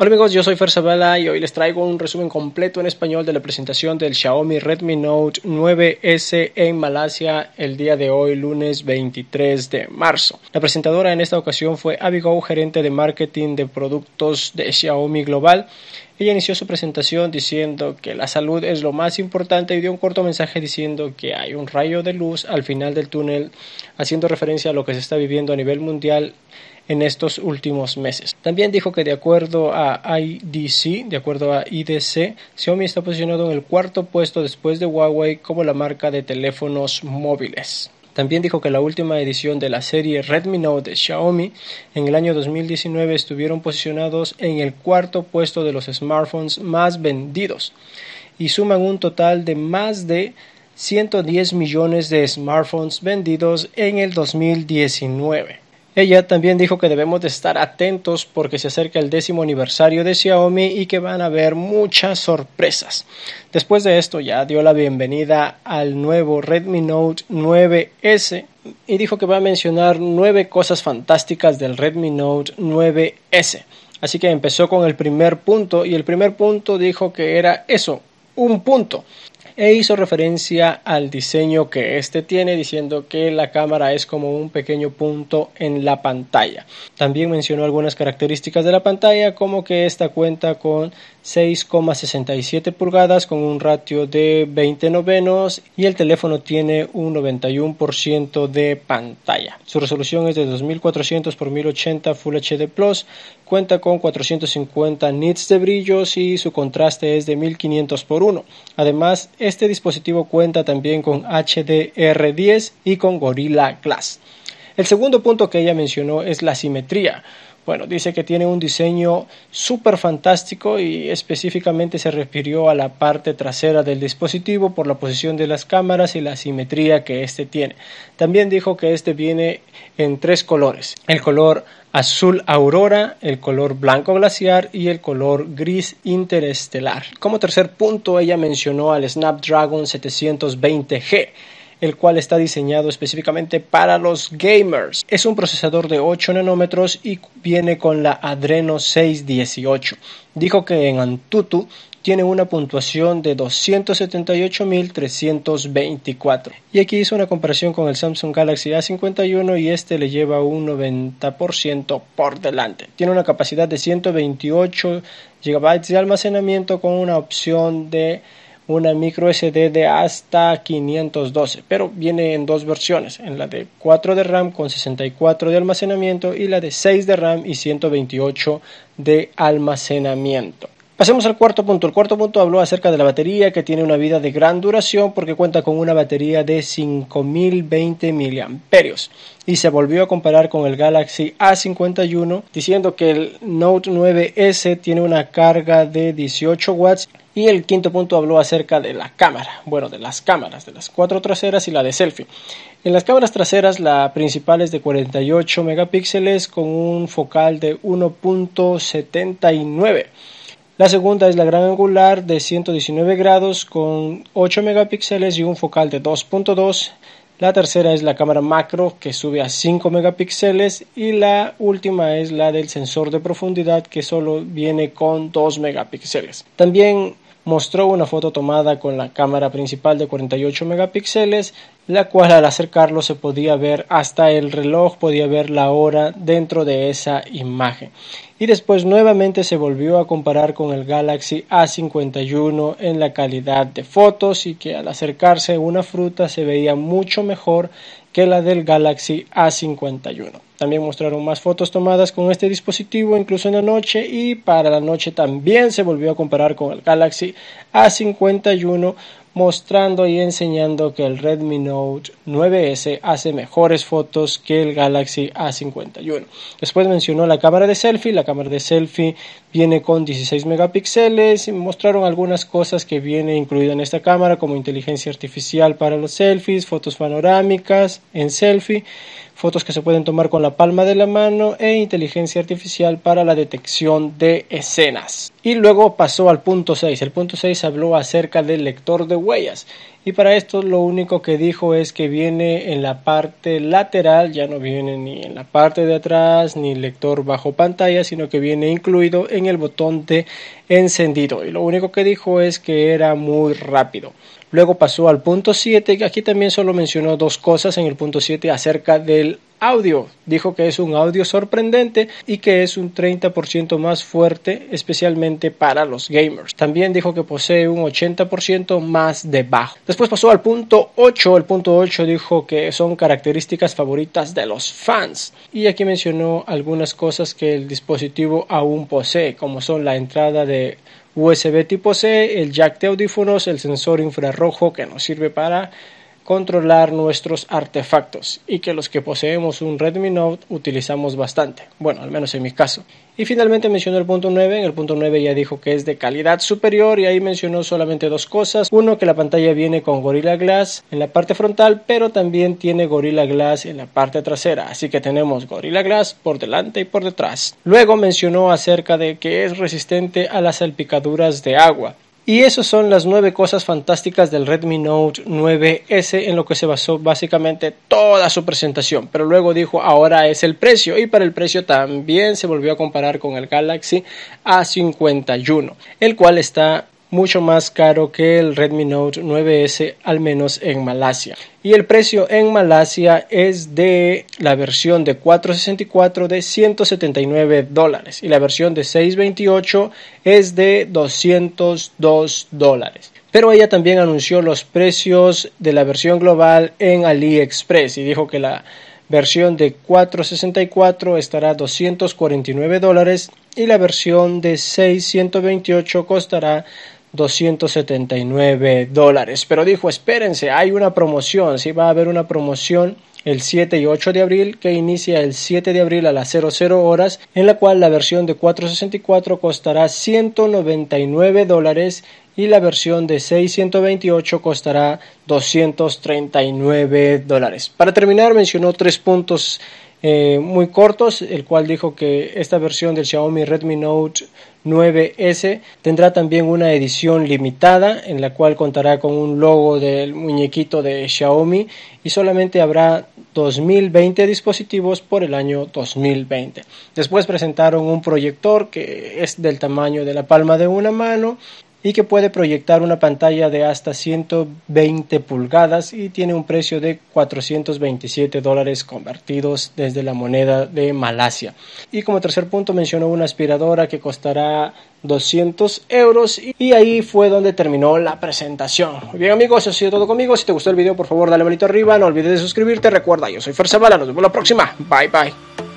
Hola amigos, yo soy Fer Zavala y hoy les traigo un resumen completo en español de la presentación del Xiaomi Redmi Note 9S en Malasia el día de hoy, lunes 23 de marzo. La presentadora en esta ocasión fue Abigail, gerente de marketing de productos de Xiaomi Global. Ella inició su presentación diciendo que la salud es lo más importante y dio un corto mensaje diciendo que hay un rayo de luz al final del túnel, haciendo referencia a lo que se está viviendo a nivel mundial en estos últimos meses. También dijo que de acuerdo a IDC, de acuerdo a IDC, Xiaomi está posicionado en el cuarto puesto después de Huawei como la marca de teléfonos móviles. También dijo que la última edición de la serie Redmi Note de Xiaomi en el año 2019 estuvieron posicionados en el cuarto puesto de los smartphones más vendidos y suman un total de más de 110 millones de smartphones vendidos en el 2019. Ella también dijo que debemos de estar atentos porque se acerca el décimo aniversario de Xiaomi y que van a haber muchas sorpresas. Después de esto ya dio la bienvenida al nuevo Redmi Note 9S y dijo que va a mencionar nueve cosas fantásticas del Redmi Note 9S. Así que empezó con el primer punto y el primer punto dijo que era eso, un punto e hizo referencia al diseño que este tiene diciendo que la cámara es como un pequeño punto en la pantalla. También mencionó algunas características de la pantalla como que esta cuenta con 6,67 pulgadas con un ratio de 20 novenos y el teléfono tiene un 91% de pantalla. Su resolución es de 2400 x 1080 Full HD Plus Cuenta con 450 nits de brillos y su contraste es de 1500 por 1. Además, este dispositivo cuenta también con HDR10 y con Gorilla Glass. El segundo punto que ella mencionó es la simetría. Bueno, dice que tiene un diseño súper fantástico y específicamente se refirió a la parte trasera del dispositivo por la posición de las cámaras y la simetría que éste tiene. También dijo que este viene en tres colores, el color azul aurora, el color blanco glaciar y el color gris interestelar. Como tercer punto, ella mencionó al Snapdragon 720G el cual está diseñado específicamente para los gamers. Es un procesador de 8 nanómetros y viene con la Adreno 618. Dijo que en Antutu tiene una puntuación de 278.324. Y aquí hizo una comparación con el Samsung Galaxy A51 y este le lleva un 90% por delante. Tiene una capacidad de 128 GB de almacenamiento con una opción de una micro SD de hasta 512, pero viene en dos versiones, en la de 4 de RAM con 64 de almacenamiento y la de 6 de RAM y 128 de almacenamiento. Pasemos al cuarto punto. El cuarto punto habló acerca de la batería que tiene una vida de gran duración porque cuenta con una batería de 5020 mAh y se volvió a comparar con el Galaxy A51 diciendo que el Note 9S tiene una carga de 18 watts y el quinto punto habló acerca de la cámara, bueno, de las cámaras, de las cuatro traseras y la de selfie. En las cámaras traseras, la principal es de 48 megapíxeles con un focal de 1.79 la segunda es la gran angular de 119 grados con 8 megapíxeles y un focal de 2.2. La tercera es la cámara macro que sube a 5 megapíxeles y la última es la del sensor de profundidad que solo viene con 2 megapíxeles. También mostró una foto tomada con la cámara principal de 48 megapíxeles, la cual al acercarlo se podía ver hasta el reloj, podía ver la hora dentro de esa imagen. Y después nuevamente se volvió a comparar con el Galaxy A51 en la calidad de fotos y que al acercarse una fruta se veía mucho mejor que la del Galaxy A51. También mostraron más fotos tomadas con este dispositivo, incluso en la noche, y para la noche también se volvió a comparar con el Galaxy A51 mostrando y enseñando que el Redmi Note 9S hace mejores fotos que el Galaxy A51. Después mencionó la cámara de selfie, la cámara de selfie viene con 16 megapíxeles mostraron algunas cosas que viene incluida en esta cámara como inteligencia artificial para los selfies, fotos panorámicas en selfie fotos que se pueden tomar con la palma de la mano e inteligencia artificial para la detección de escenas. Y luego pasó al punto 6. El punto 6 habló acerca del lector de huellas y para esto lo único que dijo es que viene en la parte lateral, ya no viene ni en la parte de atrás ni lector bajo pantalla, sino que viene incluido en el botón de encendido y lo único que dijo es que era muy rápido. Luego pasó al punto 7, que aquí también solo mencionó dos cosas en el punto 7 acerca del audio. Dijo que es un audio sorprendente y que es un 30% más fuerte, especialmente para los gamers. También dijo que posee un 80% más de bajo. Después pasó al punto 8. El punto 8 dijo que son características favoritas de los fans. Y aquí mencionó algunas cosas que el dispositivo aún posee, como son la entrada de USB tipo C, el jack de audífonos, el sensor infrarrojo que nos sirve para controlar nuestros artefactos y que los que poseemos un Redmi Note utilizamos bastante, bueno, al menos en mi caso. Y finalmente mencionó el punto 9, en el punto 9 ya dijo que es de calidad superior y ahí mencionó solamente dos cosas, uno que la pantalla viene con Gorilla Glass en la parte frontal, pero también tiene Gorilla Glass en la parte trasera, así que tenemos Gorilla Glass por delante y por detrás. Luego mencionó acerca de que es resistente a las salpicaduras de agua y esas son las nueve cosas fantásticas del Redmi Note 9S en lo que se basó básicamente toda su presentación. Pero luego dijo, ahora es el precio. Y para el precio también se volvió a comparar con el Galaxy A51, el cual está mucho más caro que el Redmi Note 9S, al menos en Malasia. Y el precio en Malasia es de la versión de 464 de 179 dólares y la versión de 628 es de 202 dólares. Pero ella también anunció los precios de la versión global en AliExpress y dijo que la versión de 464 estará 249 dólares y la versión de 628 costará 279 dólares. Pero dijo, espérense, hay una promoción, sí va a haber una promoción el 7 y 8 de abril que inicia el 7 de abril a las 00 horas en la cual la versión de 464 costará 199 dólares y la versión de 628 costará 239 dólares. Para terminar mencionó tres puntos eh, muy cortos, el cual dijo que esta versión del Xiaomi Redmi Note 9S. Tendrá también una edición limitada en la cual contará con un logo del muñequito de Xiaomi y solamente habrá 2020 dispositivos por el año 2020. Después presentaron un proyector que es del tamaño de la palma de una mano y que puede proyectar una pantalla de hasta 120 pulgadas y tiene un precio de 427 dólares convertidos desde la moneda de Malasia. Y como tercer punto mencionó una aspiradora que costará 200 euros y ahí fue donde terminó la presentación. bien amigos, eso ha sido todo conmigo. Si te gustó el video por favor dale manito arriba, no olvides de suscribirte. Recuerda, yo soy Fer nos vemos la próxima. Bye bye.